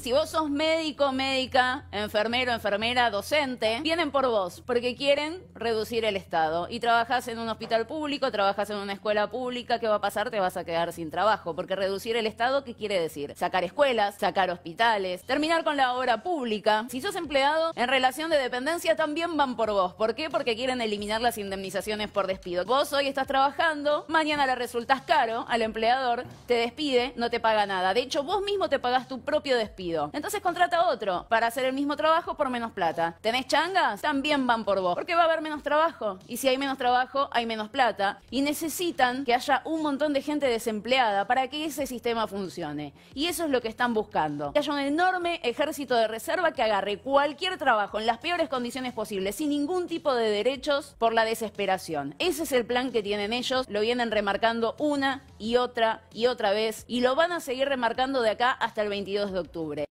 Si vos sos médico, médica, enfermero, enfermera, docente, vienen por vos porque quieren reducir el Estado. Y trabajás en un hospital público, trabajás en una escuela pública, ¿qué va a pasar? Te vas a quedar sin trabajo. Porque reducir el Estado, ¿qué quiere decir? Sacar escuelas, sacar hospitales, terminar con la obra pública. Si sos empleado en relación de dependencia, también van por vos. ¿Por qué? Porque quieren eliminar las indemnizaciones por despido. Vos hoy estás trabajando, mañana le resultas caro al empleador, te despide, no te paga nada. De hecho, vos mismo te pagás tu propio despido. Entonces contrata otro para hacer el mismo trabajo por menos plata. ¿Tenés changas? También van por vos, porque va a haber menos trabajo. Y si hay menos trabajo, hay menos plata. Y necesitan que haya un montón de gente desempleada para que ese sistema funcione. Y eso es lo que están buscando. Que haya un enorme ejército de reserva que agarre cualquier trabajo en las peores condiciones posibles, sin ningún tipo de derechos por la desesperación. Ese es el plan que tienen ellos, lo vienen remarcando una y otra y otra vez y lo van a seguir remarcando de acá hasta el 22 de octubre.